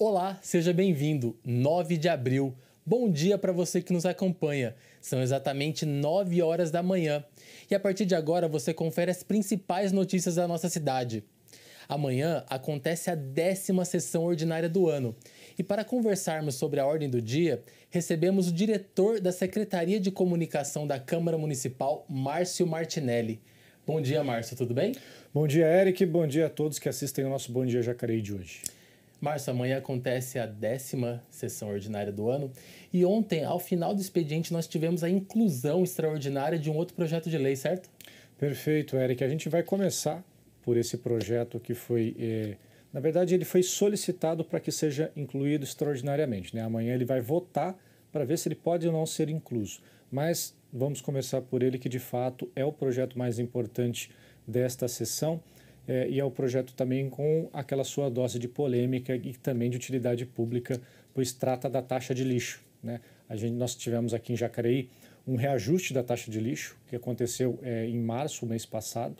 Olá, seja bem-vindo. 9 de abril. Bom dia para você que nos acompanha. São exatamente 9 horas da manhã. E a partir de agora você confere as principais notícias da nossa cidade. Amanhã acontece a décima sessão ordinária do ano. E para conversarmos sobre a ordem do dia, recebemos o diretor da Secretaria de Comunicação da Câmara Municipal, Márcio Martinelli. Bom dia, Márcio, tudo bem? Bom dia, Eric. Bom dia a todos que assistem ao nosso Bom Dia Jacareí de hoje. Março, amanhã acontece a décima sessão ordinária do ano e ontem, ao final do expediente, nós tivemos a inclusão extraordinária de um outro projeto de lei, certo? Perfeito, Eric. A gente vai começar por esse projeto que foi. Eh, na verdade, ele foi solicitado para que seja incluído extraordinariamente. Né? Amanhã ele vai votar para ver se ele pode ou não ser incluso. Mas vamos começar por ele, que de fato é o projeto mais importante desta sessão é, e ao é projeto também com aquela sua dose de polêmica e também de utilidade pública, pois trata da taxa de lixo. Né? A gente, nós tivemos aqui em Jacareí um reajuste da taxa de lixo, que aconteceu é, em março, mês passado,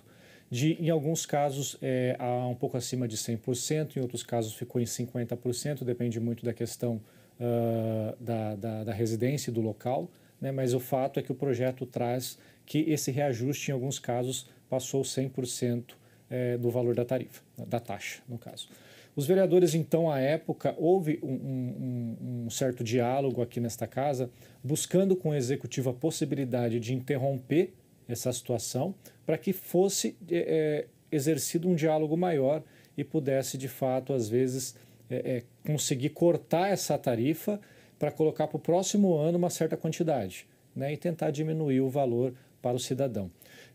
de, em alguns casos, é, a um pouco acima de 100%, em outros casos ficou em 50%, depende muito da questão uh, da, da, da, residência e do local, né? mas o fato é que o projeto traz que esse reajuste, em alguns casos, passou 100% é, do valor da tarifa, da taxa, no caso. Os vereadores, então, à época, houve um, um, um, certo diálogo aqui nesta casa, buscando com o executivo a possibilidade de interromper essa situação para que fosse é, é, exercido um diálogo maior e pudesse, de fato, às vezes, é, é, conseguir cortar essa tarifa para colocar para o próximo ano uma certa quantidade né, e tentar diminuir o valor para o cidadão.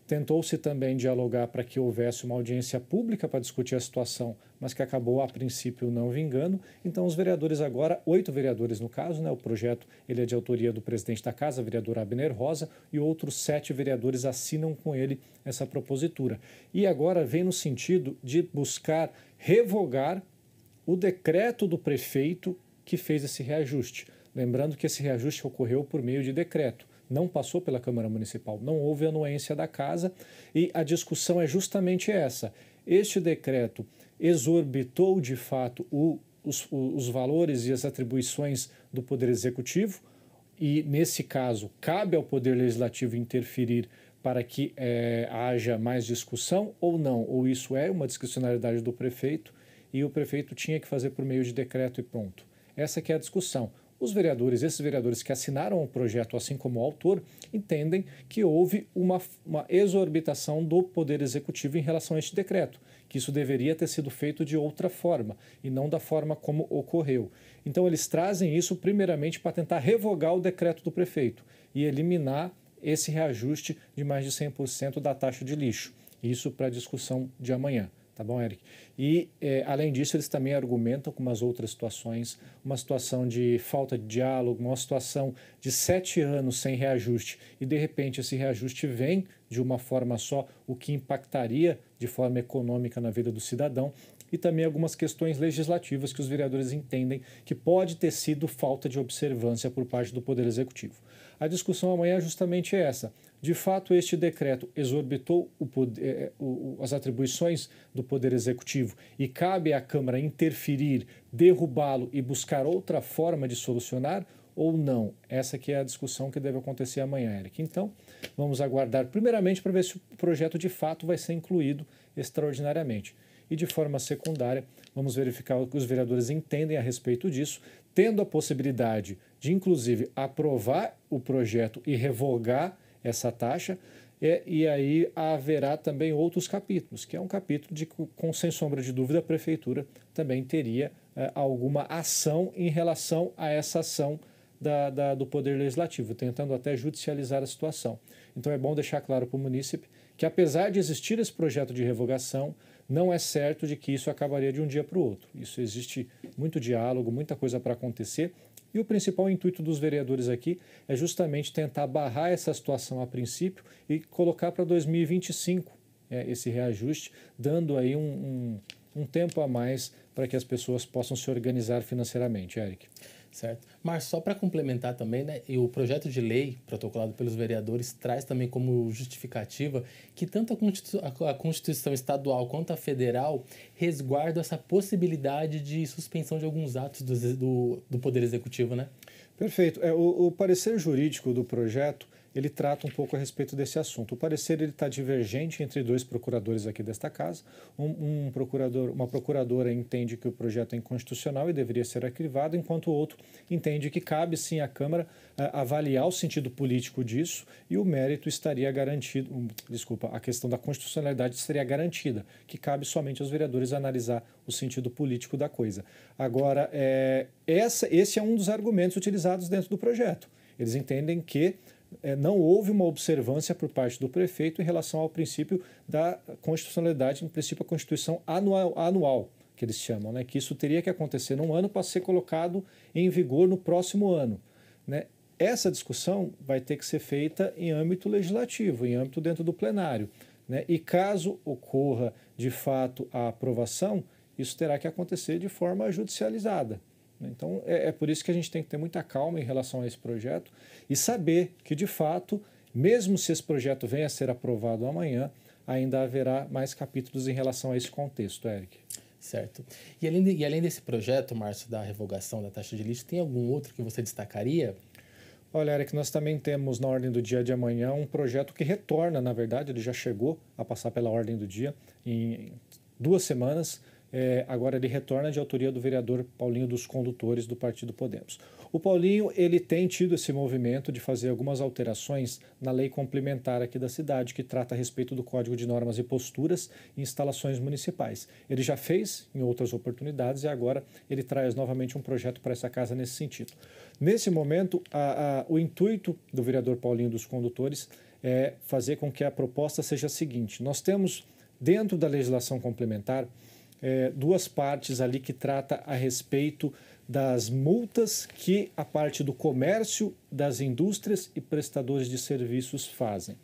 Tentou-se também dialogar para que houvesse uma audiência pública para discutir a situação, mas que acabou a princípio não vingando. Então, os vereadores agora, oito vereadores no caso, né? O projeto ele é de autoria do presidente da casa, vereador Abner Rosa, e outros sete vereadores assinam com ele essa propositura. E agora vem no sentido de buscar revogar o decreto do prefeito que fez esse reajuste. Lembrando que esse reajuste ocorreu por meio de decreto não passou pela Câmara Municipal, não houve anuência da casa e a discussão é justamente essa. Este decreto exorbitou de fato o, os, os valores e as atribuições do Poder Executivo e, nesse caso, cabe ao Poder Legislativo interferir para que é, haja mais discussão ou não, ou isso é uma discricionalidade do prefeito e o prefeito tinha que fazer por meio de decreto e pronto. Essa que é a discussão. Os vereadores, esses vereadores que assinaram o projeto, assim como o autor, entendem que houve uma, uma exorbitação do Poder Executivo em relação a este decreto, que isso deveria ter sido feito de outra forma e não da forma como ocorreu. Então, eles trazem isso primeiramente para tentar revogar o decreto do prefeito e eliminar esse reajuste de mais de 100% da taxa de lixo. Isso para a discussão de amanhã. Tá bom, Eric? E, é, além disso, eles também argumentam com umas outras situações, uma situação de falta de diálogo, uma situação de sete anos sem reajuste, e de repente esse reajuste vem de uma forma só, o que impactaria de forma econômica na vida do cidadão, e também algumas questões legislativas que os vereadores entendem que pode ter sido falta de observância por parte do Poder Executivo. A discussão amanhã é justamente essa. De fato, este decreto exorbitou poder, eh, eh, as atribuições do Poder Executivo e cabe à Câmara interferir, derrubá-lo e buscar outra forma de solucionar ou não? Essa que é a discussão que deve acontecer amanhã, Eric. Então, vamos aguardar primeiramente para ver se o projeto de fato vai ser incluído extraordinariamente. E de forma secundária, vamos verificar o que os vereadores entendem a respeito disso, tendo a possibilidade de inclusive aprovar o projeto e revogar essa taxa, é, e aí haverá também outros capítulos, que é um capítulo de com sem sombra de dúvida a prefeitura também teria é, alguma ação em relação a essa ação da, da, do poder legislativo, tentando até judicializar a situação. Então é bom deixar claro para o munícipe que apesar de existir esse projeto de revogação, não é certo de que isso acabaria de um dia para o outro. Isso existe muito diálogo, muita coisa para acontecer e o principal intuito dos vereadores aqui é justamente tentar barrar essa situação a princípio e colocar para 2025 é, esse reajuste, dando aí um, um, um tempo a mais para que as pessoas possam se organizar financeiramente. Eric. Certo. Mas só para complementar também, né, o projeto de lei protocolado pelos vereadores traz também como justificativa que tanto a Constituição, a Constituição estadual quanto a federal resguardam essa possibilidade de suspensão de alguns atos do, do, do Poder Executivo, né? Perfeito. É, o, o parecer jurídico do projeto ele trata um pouco a respeito desse assunto. O parecer ele está divergente entre dois procuradores aqui desta casa. Um, um, procurador, uma procuradora entende que o projeto é inconstitucional e deveria ser arquivado, enquanto o outro entende que cabe sim à Câmara eh, avaliar o sentido político disso e o mérito estaria garantido. Um, desculpa, a questão da constitucionalidade seria garantida, que cabe somente aos vereadores analisar o sentido político da coisa. Agora, é, essa, esse é um dos argumentos utilizados dentro do projeto. Eles entendem que é, não houve uma observância por parte do prefeito em relação ao princípio da constitucionalidade, no princípio da Constituição anual, anual que eles chamam, né? que isso teria que acontecer num ano para ser colocado em vigor no próximo ano. Né? Essa discussão vai ter que ser feita em âmbito legislativo, em âmbito dentro do plenário. Né? E caso ocorra de fato a aprovação, isso terá que acontecer de forma judicializada. Né? Então é, é por isso que a gente tem que ter muita calma em relação a esse projeto e saber que, de fato, mesmo se esse projeto venha a ser aprovado amanhã, ainda haverá mais capítulos em relação a esse contexto, Eric. Certo. E além, de, e além desse projeto, Márcio, da revogação da taxa de lixo, tem algum outro que você destacaria? Olha, Eric, nós também temos na ordem do dia de amanhã um projeto que retorna, na verdade, ele já chegou a passar pela ordem do dia em duas semanas, é, agora ele retorna de autoria do vereador Paulinho dos Condutores do Partido Podemos. O Paulinho ele tem tido esse movimento de fazer algumas alterações na lei complementar aqui da cidade, que trata a respeito do Código de Normas e Posturas e Instalações Municipais. Ele já fez em outras oportunidades e agora ele traz novamente um projeto para essa casa nesse sentido. Nesse momento, a, a, o intuito do vereador Paulinho dos Condutores é fazer com que a proposta seja a seguinte: nós temos dentro da legislação complementar é, duas partes ali que trata a respeito das multas que a parte do comércio, das indústrias e prestadores de serviços fazem.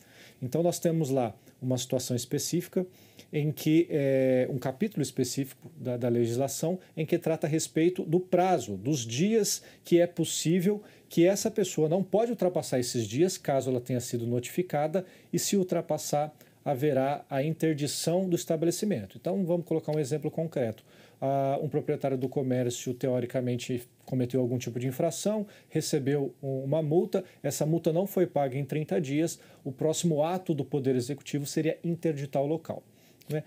Então, nós temos lá uma situação específica em que é, um capítulo específico da, da, legislação em que trata a respeito do prazo, dos dias que é possível que essa pessoa não pode ultrapassar esses dias caso ela tenha sido notificada e se ultrapassar haverá a interdição do estabelecimento. Então, vamos colocar um exemplo concreto. Ah, um proprietário do comércio, teoricamente, cometeu algum tipo de infração, recebeu uma multa, essa multa não foi paga em 30 dias, o próximo ato do Poder Executivo seria interditar o local. Né?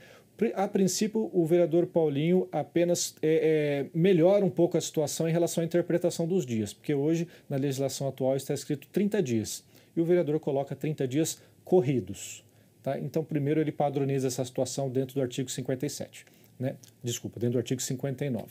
A princípio, o vereador Paulinho apenas é, é, melhora um pouco a situação em relação à interpretação dos dias, porque hoje, na legislação atual, está escrito 30 dias. E o vereador coloca 30 dias corridos. Tá? Então, primeiro, ele padroniza essa situação dentro do artigo 57. Né? Desculpa, dentro do artigo 59.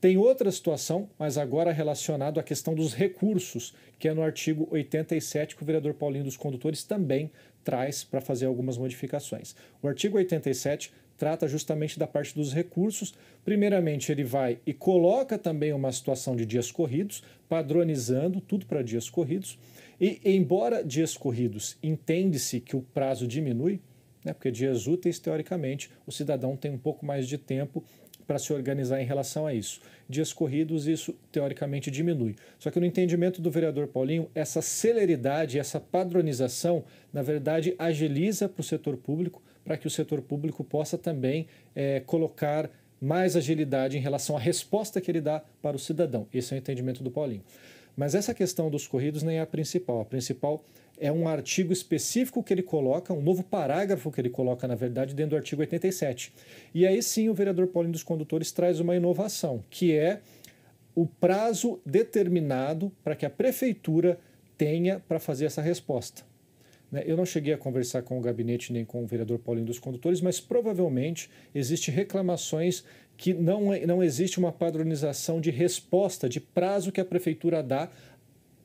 Tem outra situação, mas agora relacionado à questão dos recursos, que é no artigo 87, que o vereador Paulinho dos Condutores também traz para fazer algumas modificações. O artigo 87 trata justamente da parte dos recursos. Primeiramente, ele vai e coloca também uma situação de dias corridos, padronizando tudo para dias corridos. E, embora dias corridos entende-se que o prazo diminui, né, porque dias úteis, teoricamente, o cidadão tem um pouco mais de tempo para se organizar em relação a isso. Dias corridos, isso teoricamente diminui. Só que no entendimento do vereador Paulinho, essa celeridade, essa padronização, na verdade, agiliza para o setor público, para que o setor público possa também é, colocar mais agilidade em relação à resposta que ele dá para o cidadão. Esse é o entendimento do Paulinho. Mas essa questão dos corridos nem é a principal. A principal é um artigo específico que ele coloca, um novo parágrafo que ele coloca, na verdade, dentro do artigo 87. E aí sim o vereador Paulinho dos Condutores traz uma inovação, que é o prazo determinado para que a prefeitura tenha para fazer essa resposta. Né? Eu não cheguei a conversar com o gabinete nem com o vereador Paulinho dos Condutores, mas provavelmente existem reclamações que não, é, não existe uma padronização de resposta, de prazo que a prefeitura dá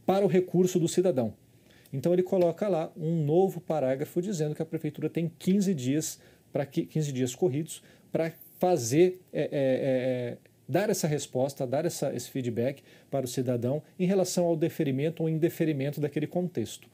para o recurso do cidadão. Então ele coloca lá um novo parágrafo dizendo que a prefeitura tem 15 dias para 15 dias corridos para fazer é, é, é, é, dar essa resposta, dar essa, esse feedback para o cidadão em relação ao deferimento ou indeferimento daquele contexto.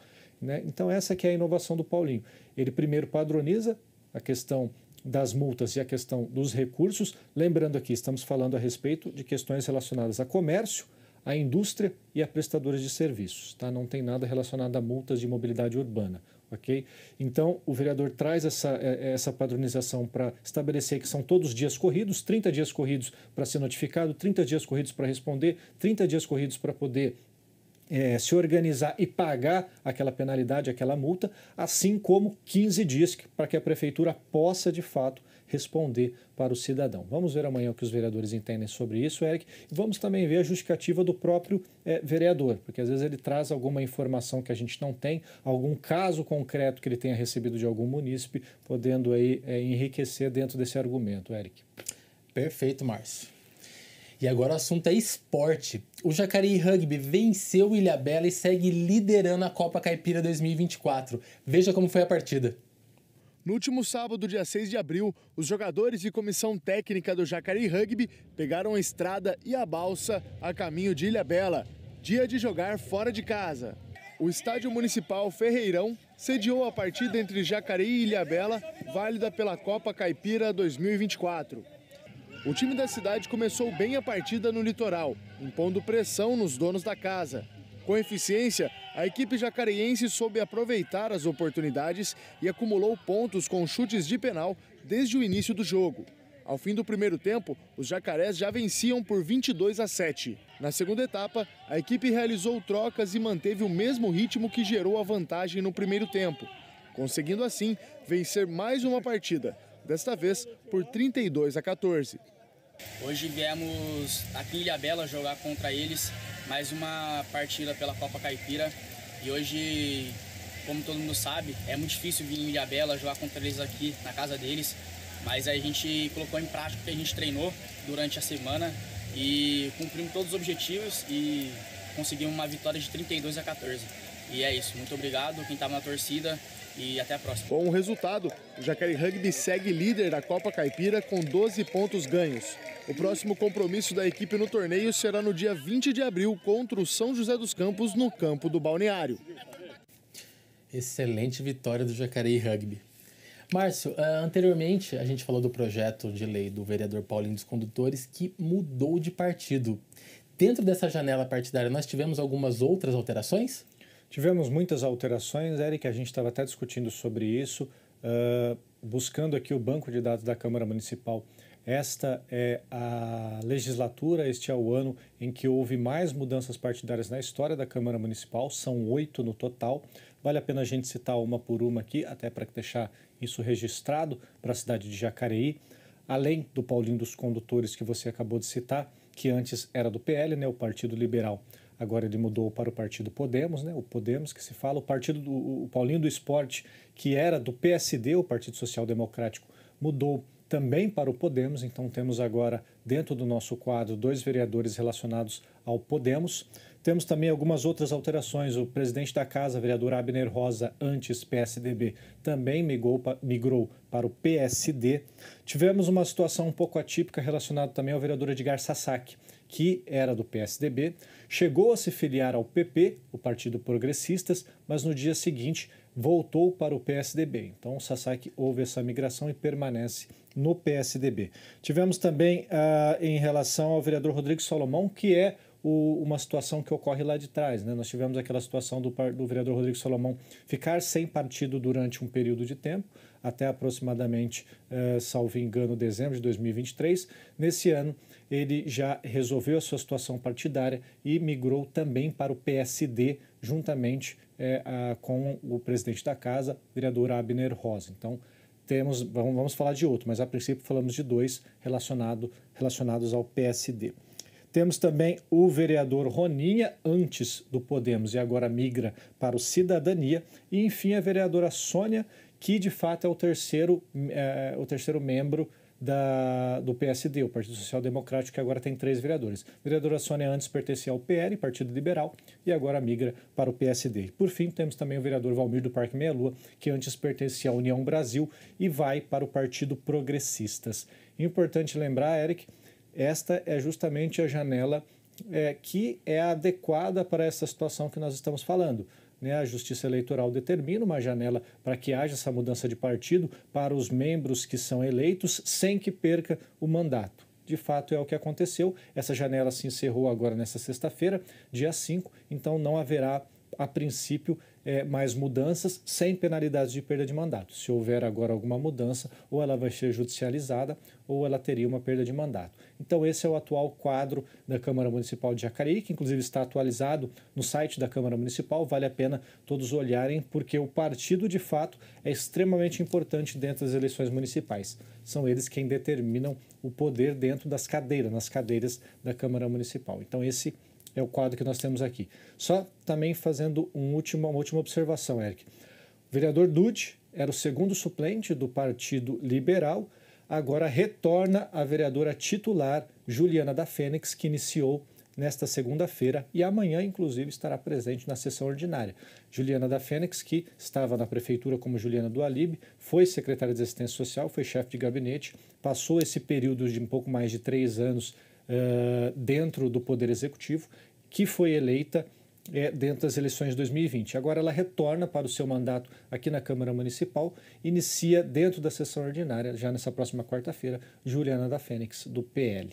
Né? Então, essa que é a inovação do Paulinho. Ele primeiro padroniza a questão das multas e a questão dos recursos. Lembrando aqui, estamos falando a respeito de questões relacionadas a comércio, a indústria e a prestadores de serviços. Tá? Não tem nada relacionado a multas de mobilidade urbana. Okay? Então, o vereador traz essa, é, é, essa padronização para estabelecer que são todos dias corridos, 30 dias corridos para ser notificado, 30 dias corridos para responder, 30 dias corridos para poder é, se organizar e pagar aquela penalidade, aquela multa, assim como 15 dias para que a prefeitura possa de fato responder para o cidadão. Vamos ver amanhã o que os vereadores entendem sobre isso, Eric. E vamos também ver a justificativa do próprio é, vereador, porque às vezes ele traz alguma informação que a gente não tem, algum caso concreto que ele tenha recebido de algum munícipe, podendo aí é, enriquecer dentro desse argumento, Eric. Perfeito, Márcio. E agora o assunto é esporte. O Jacareí Rugby venceu o Ilhabela e segue liderando a Copa Caipira 2024. Veja como foi a partida. No último sábado, dia 6 de abril, os jogadores e comissão técnica do Jacareí Rugby pegaram a estrada e a balsa a caminho de Ilhabela. Dia de jogar fora de casa. O estádio municipal Ferreirão sediou a partida entre Jacareí e Ilhabela, válida pela Copa Caipira 2024. O time da cidade começou bem a partida no litoral, impondo pressão nos donos da casa. Com eficiência, a equipe jacareense soube aproveitar as oportunidades e acumulou pontos com chutes de penal desde o início do jogo. Ao fim do primeiro tempo, os jacarés já venciam por 22 a 7. Na segunda etapa, a equipe realizou trocas e manteve o mesmo ritmo que gerou a vantagem no primeiro tempo, conseguindo assim vencer mais uma partida, desta vez por 32 a 14. Hoje viemos aqui em Ilhabela jogar contra eles, mais uma partida pela Copa Caipira. E hoje, como todo mundo sabe, é muito difícil vir em Ilhabela jogar contra eles aqui na casa deles. Mas a gente colocou em prática o que a gente treinou durante a semana e cumprimos todos os objetivos e conseguimos uma vitória de 32 a 14. E é isso, muito obrigado quem estava tá na torcida, e até a próxima. Com o resultado, o Jacaré Rugby segue líder da Copa Caipira com 12 pontos ganhos. O próximo compromisso da equipe no torneio será no dia 20 de abril contra o São José dos Campos no campo do Balneário. Excelente vitória do Jacareí Rugby. Márcio, eh, anteriormente a gente falou do projeto de lei do vereador Paulinho dos Condutores que mudou de partido. Dentro dessa janela partidária, nós tivemos algumas outras alterações? Tivemos muitas alterações, Eric, a gente estava até discutindo sobre isso, uh, buscando aqui o banco de dados da Câmara Municipal. Esta é a legislatura, este é o ano em que houve mais mudanças partidárias na história da Câmara Municipal, são oito no total. Vale a pena a gente citar uma por uma aqui, até para deixar isso registrado para a cidade de Jacareí. Além do Paulinho dos Condutores que você acabou de citar, que antes era do PL, né, o Partido Liberal agora ele mudou para o partido Podemos, né? o Podemos que se fala, o partido do o Paulinho do Esporte, que era do PSD, o Partido Social Democrático, mudou também para o Podemos, então temos agora dentro do nosso quadro dois vereadores relacionados ao Podemos. Temos também algumas outras alterações. O presidente da casa, vereador Abner Rosa, antes PSDB, também migrou, migrou para o PSD. Tivemos uma situação um pouco atípica relacionada também ao vereador Edgar Sasaki que era do PSDB, chegou a se filiar ao PP, o Partido Progressistas, mas no dia seguinte voltou para o PSDB. Então, o Sasaki houve essa migração e permanece no PSDB. Tivemos também uh, em relação ao vereador Rodrigo Salomão, que é o, uma situação que ocorre lá de trás. Né? Nós tivemos aquela situação do, do vereador Rodrigo Salomão ficar sem partido durante um período de tempo, até aproximadamente, eh, salvo engano, dezembro de 2023. Nesse ano, ele já resolveu a sua situação partidária e migrou também para o PSD, juntamente eh, a, com o presidente da casa, vereador Abner Rosa. Então, temos, vamos, vamos falar de outro, mas a princípio falamos de dois relacionado, relacionados ao PSD. Temos também o vereador Roninha, antes do Podemos e agora migra para o Cidadania. E, enfim, a vereadora Sônia, que de fato é o terceiro, é, o terceiro membro da, do PSD, o Partido Social Democrático, que agora tem três vereadores. A vereadora Sônia antes pertencia ao PL, Partido Liberal, e agora migra para o PSD. Por fim, temos também o vereador Valmir do Parque Meia Lua, que antes pertencia à União Brasil e vai para o Partido Progressistas. Importante lembrar, Eric, esta é justamente a janela é, que é adequada para essa situação que nós estamos falando. Né? A Justiça Eleitoral determina uma janela para que haja essa mudança de partido para os membros que são eleitos sem que perca o mandato. De fato, é o que aconteceu. Essa janela se encerrou agora nessa sexta-feira, dia 5, então não haverá a princípio, é, mais mudanças sem penalidades de perda de mandato. Se houver agora alguma mudança, ou ela vai ser judicializada, ou ela teria uma perda de mandato. Então, esse é o atual quadro da Câmara Municipal de Jacareí, que inclusive está atualizado no site da Câmara Municipal. Vale a pena todos olharem, porque o partido, de fato, é extremamente importante dentro das eleições municipais. São eles quem determinam o poder dentro das cadeiras, nas cadeiras da Câmara Municipal. Então, esse é o quadro que nós temos aqui. Só também fazendo um último, uma última observação, Eric. O vereador Dude era o segundo suplente do Partido Liberal, agora retorna a vereadora titular Juliana da Fênix, que iniciou nesta segunda-feira e amanhã, inclusive, estará presente na sessão ordinária. Juliana da Fênix, que estava na prefeitura como Juliana do Alibe, foi secretária de assistência social, foi chefe de gabinete, passou esse período de um pouco mais de três anos eh, dentro do Poder Executivo, que foi eleita é, dentro das eleições de 2020. Agora ela retorna para o seu mandato aqui na Câmara Municipal, inicia dentro da sessão ordinária, já nessa próxima quarta-feira, Juliana da Fênix, do PL.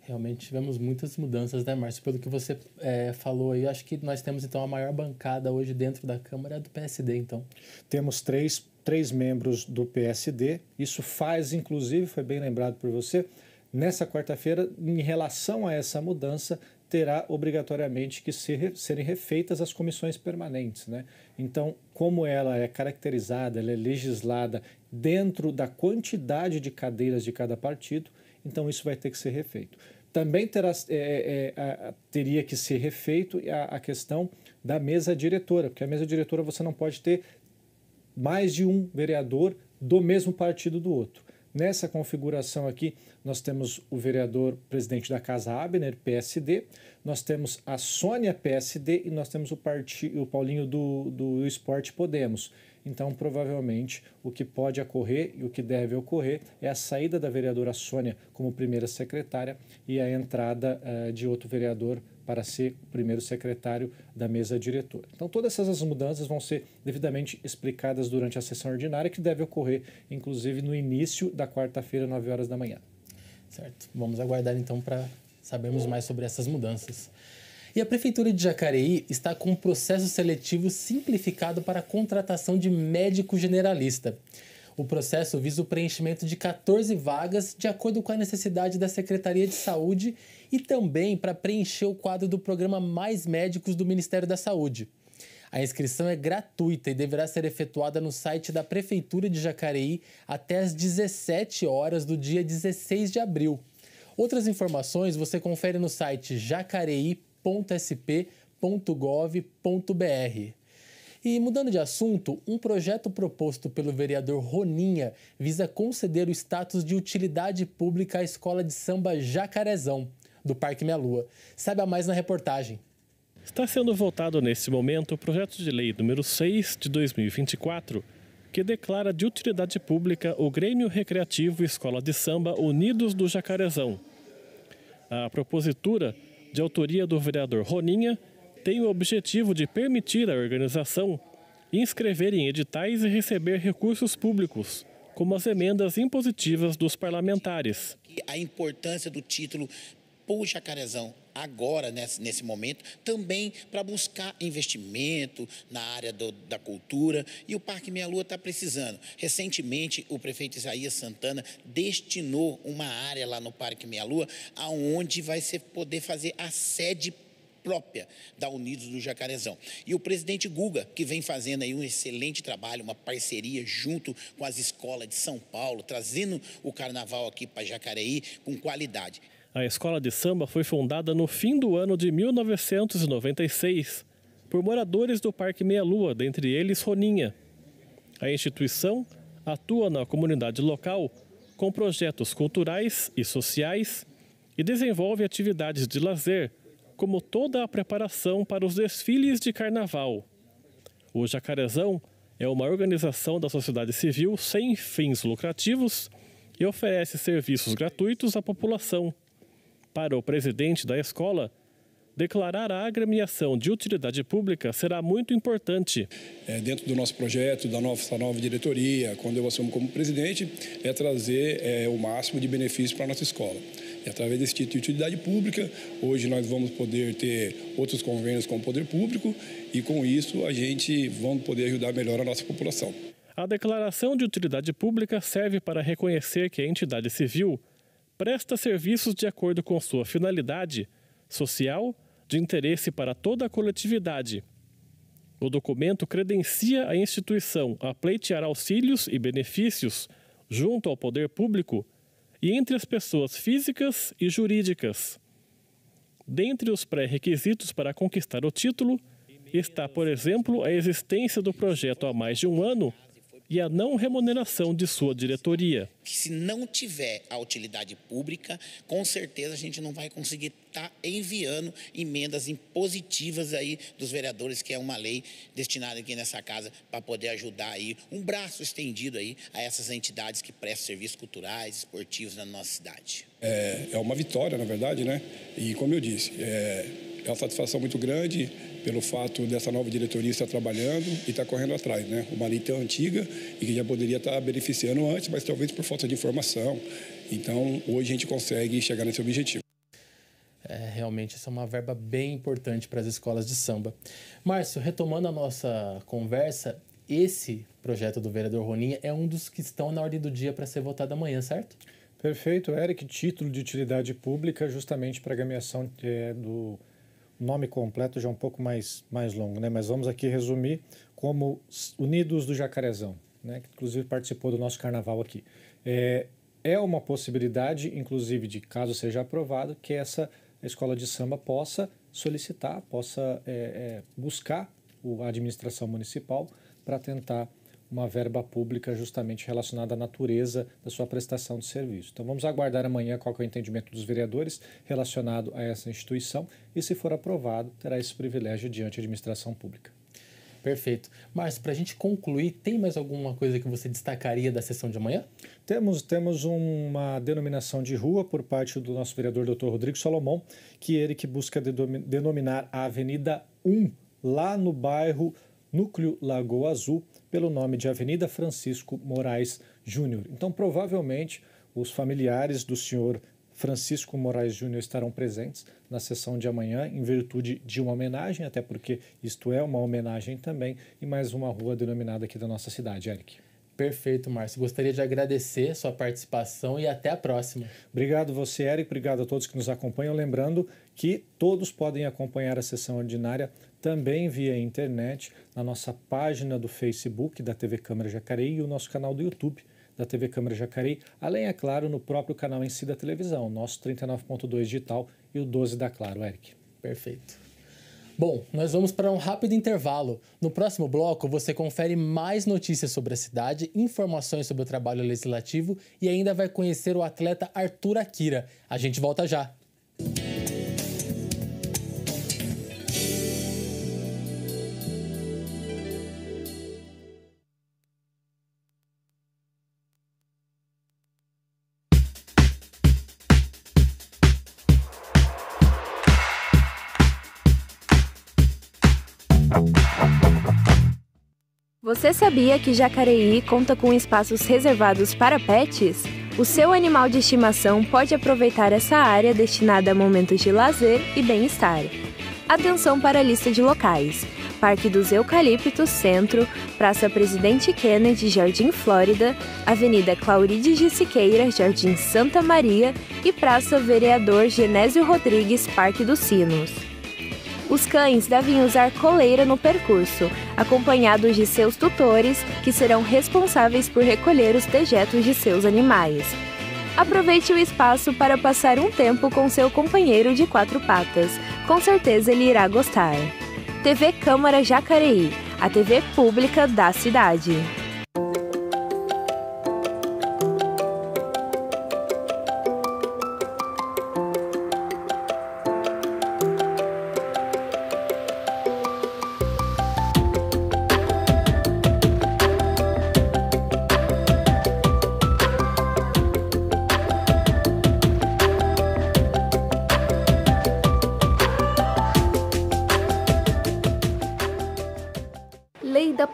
Realmente tivemos muitas mudanças, né, Márcio? Pelo que você é, falou aí, acho que nós temos então a maior bancada hoje dentro da Câmara é do PSD, então. Temos três, três membros do PSD. Isso faz, inclusive, foi bem lembrado por você, nessa quarta-feira, em relação a essa mudança, terá obrigatoriamente que ser, serem refeitas as comissões permanentes. Né? Então, como ela é caracterizada, ela é legislada dentro da quantidade de cadeiras de cada partido, então isso vai ter que ser refeito. Também terá, é, é, é a, teria que ser refeito a, a questão da mesa diretora, porque a mesa diretora você não pode ter mais de um vereador do mesmo partido do outro. Nessa configuração aqui, nós temos o vereador presidente da Casa Abner, PSD, nós temos a Sônia, PSD, e nós temos o, parti, o Paulinho do, do Esporte Podemos. Então, provavelmente, o que pode ocorrer e o que deve ocorrer é a saída da vereadora Sônia como primeira secretária e a entrada uh, de outro vereador para ser o primeiro secretário da mesa diretora. Então, todas essas mudanças vão ser devidamente explicadas durante a sessão ordinária, que deve ocorrer, inclusive, no início da quarta-feira, 9 horas da manhã. Certo. Vamos aguardar, então, para sabermos mais sobre essas mudanças. E a Prefeitura de Jacareí está com um processo seletivo simplificado para a contratação de médico generalista. O processo visa o preenchimento de 14 vagas, de acordo com a necessidade da Secretaria de Saúde, e também para preencher o quadro do programa Mais Médicos do Ministério da Saúde. A inscrição é gratuita e deverá ser efetuada no site da Prefeitura de Jacareí até às 17 horas do dia 16 de abril. Outras informações você confere no site jacareí.com www.sp.gov.br. E mudando de assunto, um projeto proposto pelo vereador Roninha visa conceder o status de utilidade pública à escola de samba Jacarezão, do Parque Minha Lua. Saiba mais na reportagem. Está sendo votado neste momento o projeto de lei número 6 de 2024, que declara de utilidade pública o Grêmio Recreativo Escola de Samba Unidos do Jacarezão. A propositura de autoria do vereador Roninha, tem o objetivo de permitir à organização inscrever em editais e receber recursos públicos, como as emendas impositivas dos parlamentares. A importância do título Puxa Carezão agora, nesse, nesse momento, também para buscar investimento na área do, da cultura. E o Parque Meia Lua está precisando. Recentemente, o prefeito Isaías Santana destinou uma área lá no Parque Meia Lua, aonde vai se poder fazer a sede própria da Unidos do Jacarezão. E o presidente Guga, que vem fazendo aí um excelente trabalho, uma parceria junto com as escolas de São Paulo, trazendo o carnaval aqui para Jacareí com qualidade. A escola de samba foi fundada no fim do ano de 1996 por moradores do Parque Meia Lua, dentre eles Roninha. A instituição atua na comunidade local com projetos culturais e sociais e desenvolve atividades de lazer, como toda a preparação para os desfiles de carnaval. O Jacarezão é uma organização da sociedade civil sem fins lucrativos e oferece serviços gratuitos à população para o presidente da escola, declarar a agremiação de utilidade pública será muito importante. É, dentro do nosso projeto, da nossa nova diretoria, quando eu assumo como presidente, é trazer é, o máximo de benefício para a nossa escola. E através desse título de utilidade pública, hoje nós vamos poder ter outros convênios com o poder público e com isso a gente vamos poder ajudar melhor a nossa população. A declaração de utilidade pública serve para reconhecer que a entidade civil presta serviços de acordo com sua finalidade social de interesse para toda a coletividade. O documento credencia a instituição a pleitear auxílios e benefícios junto ao poder público e entre as pessoas físicas e jurídicas. Dentre os pré-requisitos para conquistar o título está, por exemplo, a existência do projeto há mais de um ano e a não remuneração de sua diretoria. Se não tiver a utilidade pública, com certeza a gente não vai conseguir estar tá enviando emendas impositivas aí dos vereadores, que é uma lei destinada aqui nessa casa para poder ajudar aí um braço estendido aí a essas entidades que prestam serviços culturais, esportivos na nossa cidade. É, é uma vitória, na verdade, né? E como eu disse, é é uma satisfação muito grande pelo fato dessa nova diretoria estar trabalhando e estar tá correndo atrás. Né? Uma lei tão antiga e que já poderia estar tá beneficiando antes, mas talvez por falta de informação. Então, hoje a gente consegue chegar nesse objetivo. É, realmente, essa é uma verba bem importante para as escolas de samba. Márcio, retomando a nossa conversa, esse projeto do vereador Roninha é um dos que estão na ordem do dia para ser votado amanhã, certo? Perfeito, Eric. Título de utilidade pública, justamente para a agremiação é, do nome completo já é um pouco mais, mais longo, né? mas vamos aqui resumir como Unidos do Jacarezão, né? que inclusive participou do nosso carnaval aqui. É, é uma possibilidade, inclusive, de caso seja aprovado, que essa escola de samba possa solicitar, possa é, é, buscar a administração municipal para tentar uma verba pública justamente relacionada à natureza da sua prestação de serviço. Então vamos aguardar amanhã qual é o entendimento dos vereadores relacionado a essa instituição e se for aprovado terá esse privilégio diante da administração pública. Perfeito. Márcio, para a gente concluir, tem mais alguma coisa que você destacaria da sessão de amanhã? Temos, temos uma denominação de rua por parte do nosso vereador Dr. Rodrigo Salomão, que é ele que busca denominar a Avenida 1, lá no bairro núcleo Lagoa Azul, pelo nome de Avenida Francisco Moraes Júnior. Então, provavelmente, os familiares do senhor Francisco Moraes Júnior estarão presentes na sessão de amanhã, em virtude de uma homenagem, até porque isto é uma homenagem também, e mais uma rua denominada aqui da nossa cidade, Eric. Perfeito, Márcio. Gostaria de agradecer sua participação e até a próxima. Obrigado você, Eric. Obrigado a todos que nos acompanham. Lembrando que todos podem acompanhar a sessão ordinária também via internet, na nossa página do Facebook da TV Câmara Jacareí e o nosso canal do YouTube da TV Câmara Jacareí, além, é claro, no próprio canal em si da televisão, nosso 39.2 digital e o 12 da Claro, Eric. Perfeito. Bom, nós vamos para um rápido intervalo. No próximo bloco, você confere mais notícias sobre a cidade, informações sobre o trabalho legislativo e ainda vai conhecer o atleta Arthur Akira. A gente volta já. Você sabia que Jacareí conta com espaços reservados para pets? O seu animal de estimação pode aproveitar essa área destinada a momentos de lazer e bem-estar. Atenção para a lista de locais: Parque dos Eucaliptos Centro, Praça Presidente Kennedy, Jardim Flórida, Avenida Clauride de Siqueira, Jardim Santa Maria e Praça Vereador Genésio Rodrigues, Parque dos Sinos. Os cães devem usar coleira no percurso, acompanhados de seus tutores, que serão responsáveis por recolher os dejetos de seus animais. Aproveite o espaço para passar um tempo com seu companheiro de quatro patas. Com certeza ele irá gostar. TV Câmara Jacareí, a TV pública da cidade.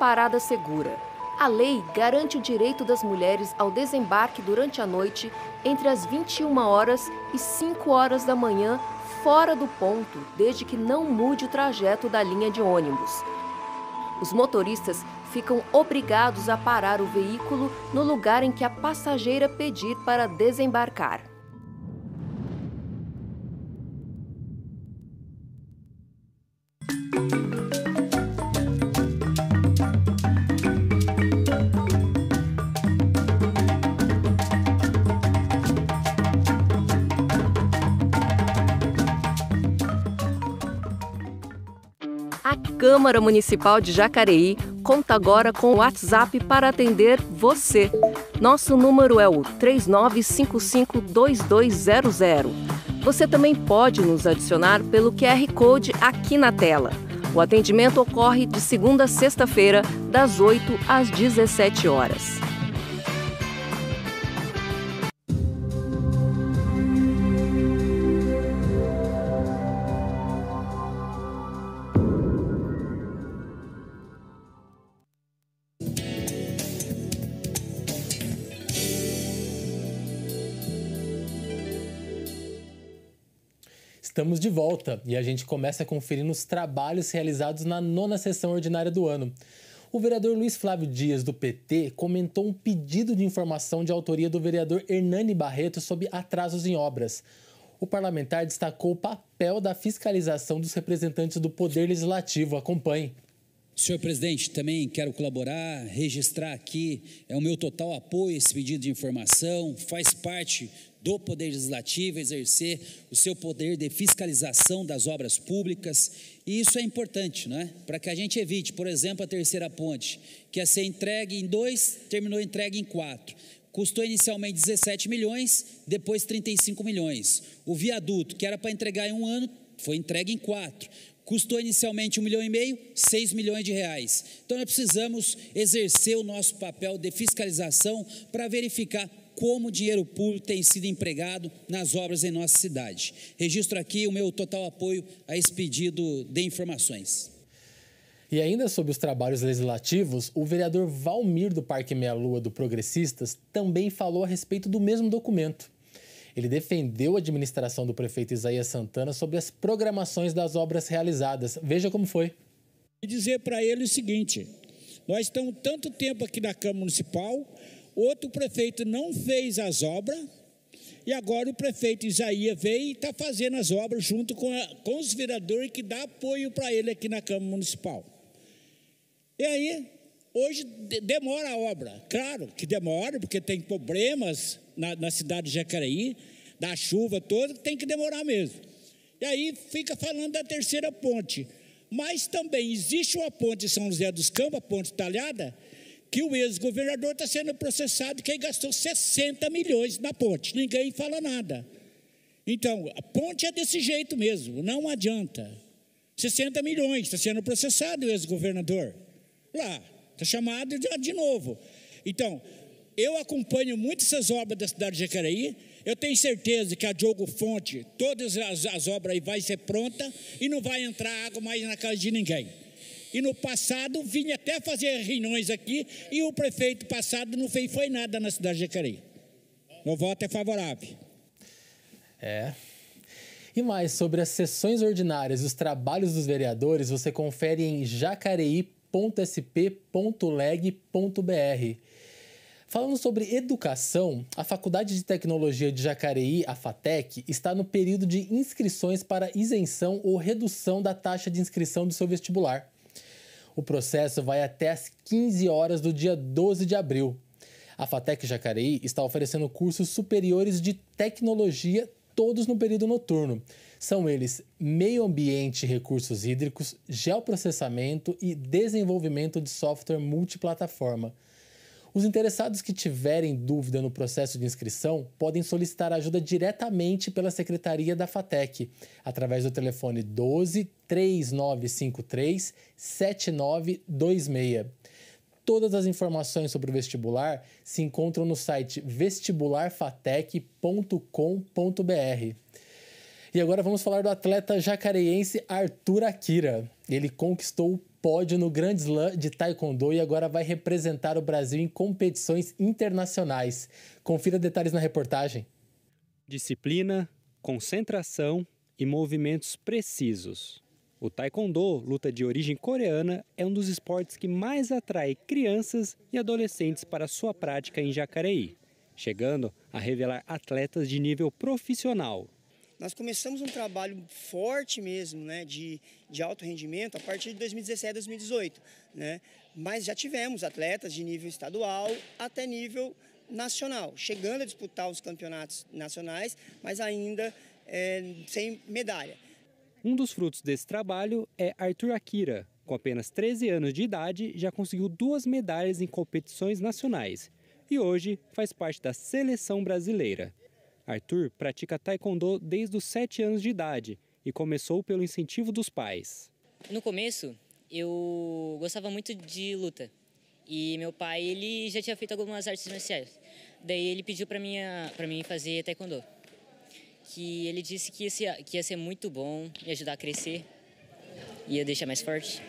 parada segura. A lei garante o direito das mulheres ao desembarque durante a noite entre as 21 horas e 5 horas da manhã fora do ponto, desde que não mude o trajeto da linha de ônibus. Os motoristas ficam obrigados a parar o veículo no lugar em que a passageira pedir para desembarcar. A Câmara Municipal de Jacareí conta agora com o WhatsApp para atender você. Nosso número é o 39552200. Você também pode nos adicionar pelo QR Code aqui na tela. O atendimento ocorre de segunda a sexta-feira, das 8 às 17 horas. Estamos de volta e a gente começa a conferir nos trabalhos realizados na nona sessão ordinária do ano. O vereador Luiz Flávio Dias, do PT, comentou um pedido de informação de autoria do vereador Hernani Barreto sobre atrasos em obras. O parlamentar destacou o papel da fiscalização dos representantes do Poder Legislativo. Acompanhe. Senhor presidente, também quero colaborar, registrar aqui, é o meu total apoio a esse pedido de informação, faz parte do Poder Legislativo exercer o seu poder de fiscalização das obras públicas. E isso é importante, não é? Para que a gente evite, por exemplo, a terceira ponte, que ia ser entregue em dois, terminou entregue em quatro. Custou inicialmente 17 milhões, depois 35 milhões. O viaduto, que era para entregar em um ano, foi entregue em quatro custou inicialmente um milhão e meio, 6 milhões de reais. Então nós precisamos exercer o nosso papel de fiscalização para verificar como o dinheiro público tem sido empregado nas obras em nossa cidade. Registro aqui o meu total apoio a esse pedido de informações. E ainda sobre os trabalhos legislativos, o vereador Valmir do Parque Meia Lua do Progressistas também falou a respeito do mesmo documento. Ele defendeu a administração do prefeito Isaías Santana sobre as programações das obras realizadas. Veja como foi. E dizer para ele o seguinte: nós estamos tanto tempo aqui na Câmara Municipal Outro prefeito não fez as obras, e agora o prefeito Isaías veio e está fazendo as obras junto com, a, com os vereadores que dá apoio para ele aqui na Câmara Municipal. E aí, hoje de, demora a obra. Claro que demora, porque tem problemas na, na cidade de Jacareí, da chuva toda, tem que demorar mesmo. E aí fica falando da terceira ponte. Mas também existe uma ponte em São José dos Campos, a ponte talhada, que o ex-governador está sendo processado, que ele gastou 60 milhões na ponte. Ninguém fala nada. Então, a ponte é desse jeito mesmo, não adianta. 60 milhões, está sendo processado o ex-governador. Lá, está chamado de, de novo. Então, eu acompanho muito essas obras da cidade de Jacareí, eu tenho certeza que a Diogo Fonte, todas as, as obras aí vai ser pronta e não vai entrar água mais na casa de ninguém. E no passado vim até fazer reuniões aqui e o prefeito passado não fez foi nada na cidade de Jacareí. Meu voto é favorável. É. E mais sobre as sessões ordinárias e os trabalhos dos vereadores, você confere em jacareí.sp.leg.br. Falando sobre educação, a Faculdade de Tecnologia de Jacareí, a FATEC, está no período de inscrições para isenção ou redução da taxa de inscrição do seu vestibular. O processo vai até as 15 horas do dia 12 de abril. A Fatec Jacareí está oferecendo cursos superiores de tecnologia todos no período noturno. São eles meio ambiente e recursos hídricos, geoprocessamento e desenvolvimento de software multiplataforma. Os interessados que tiverem dúvida no processo de inscrição podem solicitar ajuda diretamente pela Secretaria da FATEC, através do telefone 12 3953 7926. Todas as informações sobre o vestibular se encontram no site vestibularfatec.com.br. E agora vamos falar do atleta jacareense Arthur Akira. Ele conquistou o pódio no Grand Slam de Taekwondo e agora vai representar o Brasil em competições internacionais. Confira detalhes na reportagem. Disciplina, concentração e movimentos precisos. O Taekwondo, luta de origem coreana, é um dos esportes que mais atrai crianças e adolescentes para sua prática em Jacareí, chegando a revelar atletas de nível profissional. Nós começamos um trabalho forte mesmo, né, de, de alto rendimento a partir de 2017, 2018, né? Mas já tivemos atletas de nível estadual até nível nacional, chegando a disputar os campeonatos nacionais, mas ainda é, sem medalha. Um dos frutos desse trabalho é Arthur Akira. Com apenas 13 anos de idade, já conseguiu duas medalhas em competições nacionais e hoje faz parte da seleção brasileira. Arthur pratica taekwondo desde os 7 anos de idade e começou pelo incentivo dos pais. No começo, eu gostava muito de luta. E meu pai, ele já tinha feito algumas artes marciais. Daí ele pediu para minha para mim fazer taekwondo. Que ele disse que ia, ser, que ia ser muito bom, ia ajudar a crescer, ia deixar mais forte.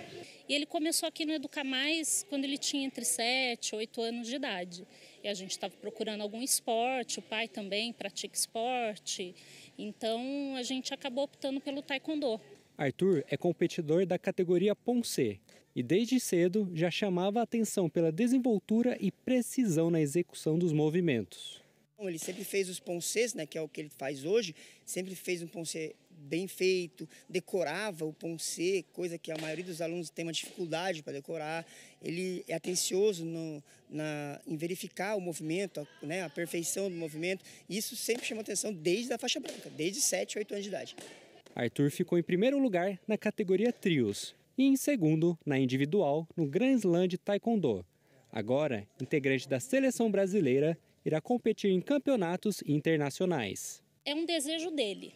E ele começou aqui no Educar Mais quando ele tinha entre 7, 8 anos de idade. E a gente estava procurando algum esporte, o pai também pratica esporte. Então a gente acabou optando pelo taekwondo. Arthur é competidor da categoria Ponce e desde cedo já chamava a atenção pela desenvoltura e precisão na execução dos movimentos. Ele sempre fez os poncês, né, que é o que ele faz hoje, sempre fez um poncê bem feito, decorava o Ponce, coisa que a maioria dos alunos tem uma dificuldade para decorar. Ele é atencioso no, na, em verificar o movimento, a, né, a perfeição do movimento. Isso sempre chama atenção desde a faixa branca, desde 7, 8 anos de idade. Arthur ficou em primeiro lugar na categoria trios e em segundo na individual no Grand Slam de Taekwondo. Agora, integrante da seleção brasileira, irá competir em campeonatos internacionais. É um desejo dele,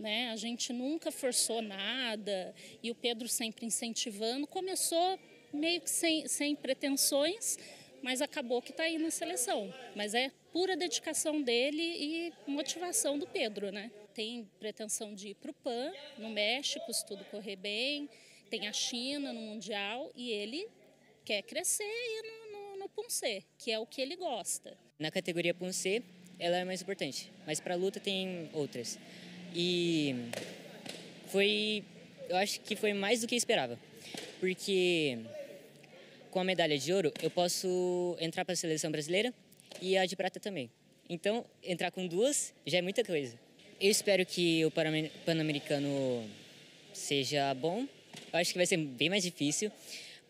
né? A gente nunca forçou nada e o Pedro sempre incentivando. Começou meio que sem, sem pretensões, mas acabou que está aí na seleção. Mas é pura dedicação dele e motivação do Pedro, né? Tem pretensão de ir para o PAN, no México, se tudo correr bem. Tem a China no Mundial e ele quer crescer e no, no, no que é o que ele gosta. Na categoria Punce, ela é mais importante, mas para a luta tem outras. E foi, eu acho que foi mais do que eu esperava, porque com a medalha de ouro eu posso entrar para a seleção brasileira e a de prata também. Então, entrar com duas já é muita coisa. Eu espero que o Pan-Americano seja bom. Eu acho que vai ser bem mais difícil,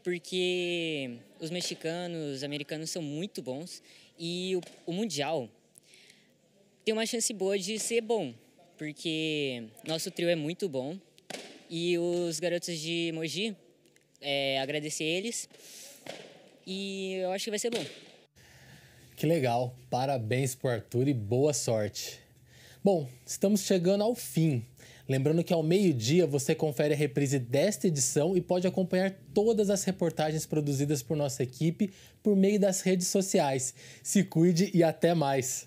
porque os mexicanos, os americanos são muito bons e o, o Mundial tem uma chance boa de ser bom porque nosso trio é muito bom e os garotos de Mogi, é, agradecer eles e eu acho que vai ser bom. Que legal, parabéns pro Arthur e boa sorte. Bom, estamos chegando ao fim. Lembrando que ao meio-dia você confere a reprise desta edição e pode acompanhar todas as reportagens produzidas por nossa equipe por meio das redes sociais. Se cuide e até mais!